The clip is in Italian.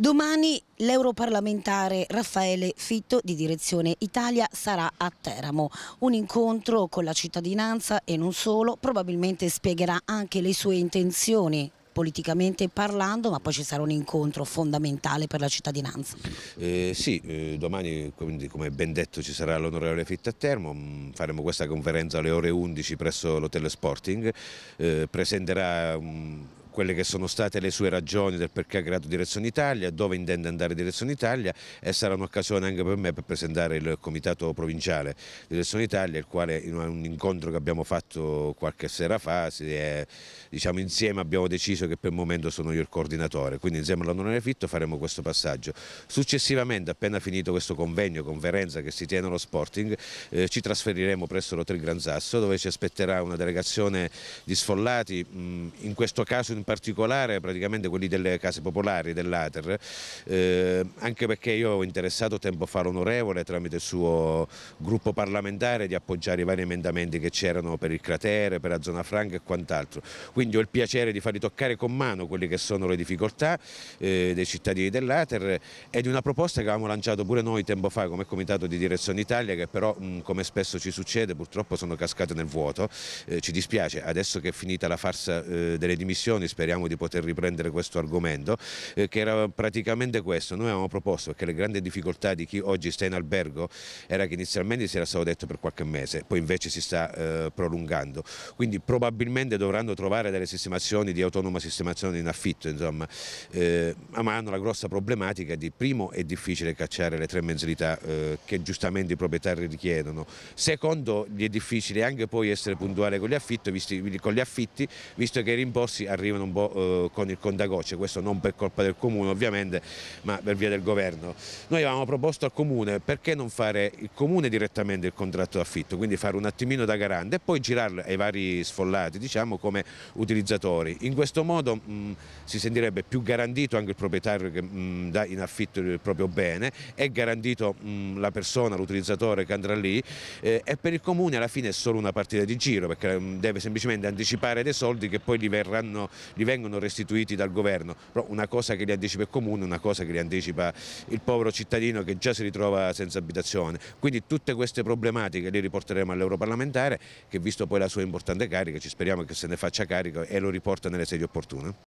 Domani l'europarlamentare Raffaele Fitto di Direzione Italia sarà a Teramo. Un incontro con la cittadinanza e non solo probabilmente spiegherà anche le sue intenzioni politicamente parlando, ma poi ci sarà un incontro fondamentale per la cittadinanza. Eh, sì, eh, domani quindi, come ben detto ci sarà l'onorevole Fitto a Termo, mm, faremo questa conferenza alle ore 11 presso l'Hotel Sporting, eh, presenterà... Um, quelle che sono state le sue ragioni del perché ha creato Direzione Italia, dove intende andare Direzione Italia e sarà un'occasione anche per me per presentare il comitato provinciale Direzione Italia, il quale in un incontro che abbiamo fatto qualche sera fa, è, diciamo insieme abbiamo deciso che per il momento sono io il coordinatore, quindi insieme all'onorevole Fitto faremo questo passaggio. Successivamente, appena finito questo convegno, conferenza che si tiene allo Sporting, eh, ci trasferiremo presso l'Hotel Gran Sasso dove ci aspetterà una delegazione di sfollati, mh, mm, in questo caso in in particolare praticamente quelli delle case popolari dell'Ater, eh, anche perché io ho interessato tempo fa l'onorevole tramite il suo gruppo parlamentare di appoggiare i vari emendamenti che c'erano per il cratere, per la zona franca e quant'altro. Quindi ho il piacere di farli toccare con mano quelle che sono le difficoltà eh, dei cittadini dell'Ater e di una proposta che avevamo lanciato pure noi tempo fa come Comitato di Direzione Italia che però mh, mm, come spesso ci succede purtroppo sono cascate nel vuoto, eh, ci dispiace adesso che è finita la farsa eh, delle dimissioni speriamo di poter riprendere questo argomento, eh, che era praticamente questo. Noi avevamo proposto che le grandi difficoltà di chi oggi sta in albergo era che inizialmente si era stato detto per qualche mese, poi invece si sta eh, prolungando. Quindi probabilmente dovranno trovare delle sistemazioni di autonoma sistemazione in affitto, insomma, eh, ma hanno la grossa problematica di primo è difficile cacciare le tre mensilità eh, che giustamente i proprietari richiedono, secondo gli è difficile anche poi essere puntuale con gli, affitto, visti, con gli affitti, visto che i rimborsi arrivano comune un po' eh, con il contagocce, questo non per colpa del comune ovviamente, ma per via del governo. Noi avevamo proposto al comune perché non fare il comune direttamente il contratto d'affitto, quindi fare un attimino da garante e poi girarlo ai vari sfollati, diciamo come utilizzatori. In questo modo mh, mm, si sentirebbe più garantito anche il proprietario che mh, mm, dà in affitto il proprio bene, è garantito mh, mm, la persona, l'utilizzatore che andrà lì eh, e per il comune alla fine è solo una partita di giro perché deve semplicemente anticipare dei soldi che poi gli verranno gli vengono restituiti dal governo, però una cosa che li anticipa il comune, una cosa che li anticipa il povero cittadino che già si ritrova senza abitazione. Quindi tutte queste problematiche le riporteremo all'europarlamentare che visto poi la sua importante carica ci speriamo che se ne faccia carico e lo riporta nelle sedi opportune.